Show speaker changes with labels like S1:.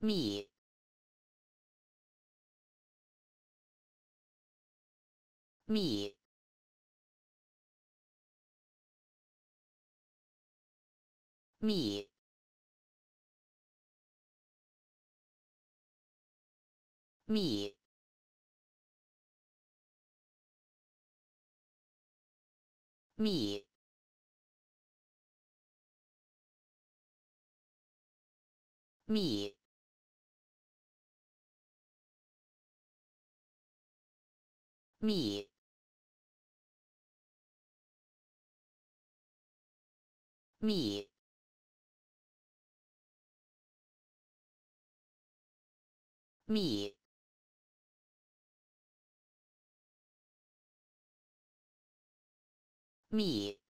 S1: Me. Me. Me. Me. Me. Me. Me. Me. Me. Me.